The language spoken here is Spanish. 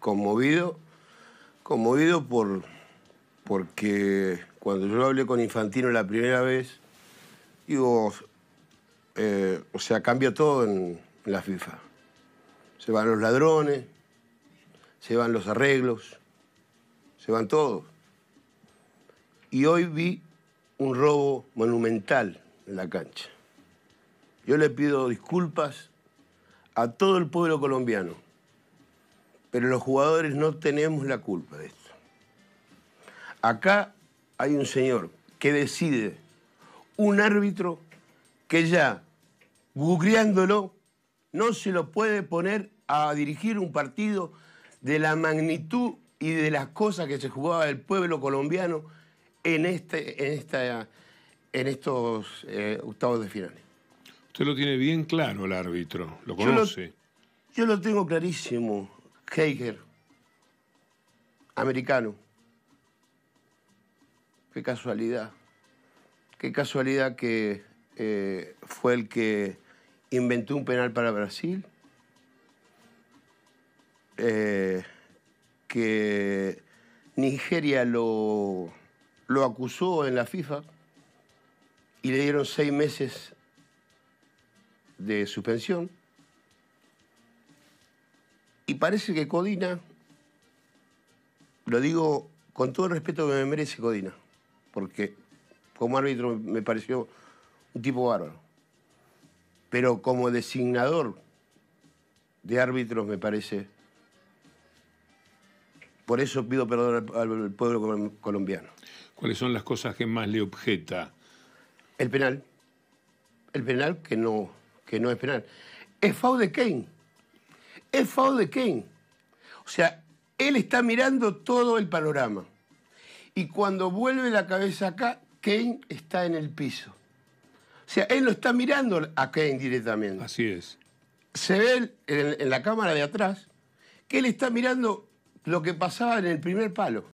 Conmovido, conmovido por, porque cuando yo hablé con Infantino la primera vez, digo, eh, o sea, cambia todo en la FIFA. Se van los ladrones, se van los arreglos, se van todos. Y hoy vi un robo monumental en la cancha. Yo le pido disculpas a todo el pueblo colombiano pero los jugadores no tenemos la culpa de esto. Acá hay un señor que decide, un árbitro que ya, googleándolo, no se lo puede poner a dirigir un partido de la magnitud y de las cosas que se jugaba el pueblo colombiano en, este, en, esta, en estos eh, octavos de finales. Usted lo tiene bien claro el árbitro, lo conoce. yo lo tengo clarísimo. Heiger, americano. Qué casualidad. Qué casualidad que eh, fue el que inventó un penal para Brasil. Eh, que Nigeria lo acusó en la FIFA y le dieron seis meses de suspensión. Y parece que Codina, lo digo con todo el respeto que me merece Codina, porque como árbitro me pareció un tipo bárbaro, pero como designador de árbitros me parece... Por eso pido perdón al, pueblo colombiano. ¿Cuáles son las cosas que más le objeta? El penal. El penal que no, que no es penal. Es Faude de Kane es de Kane. O sea, él está mirando todo el panorama. Y cuando vuelve la cabeza acá, Kane está en el piso. O sea, él no está mirando a Kane directamente. Así es. Se ve en la cámara de atrás que él está mirando lo que pasaba en el primer palo.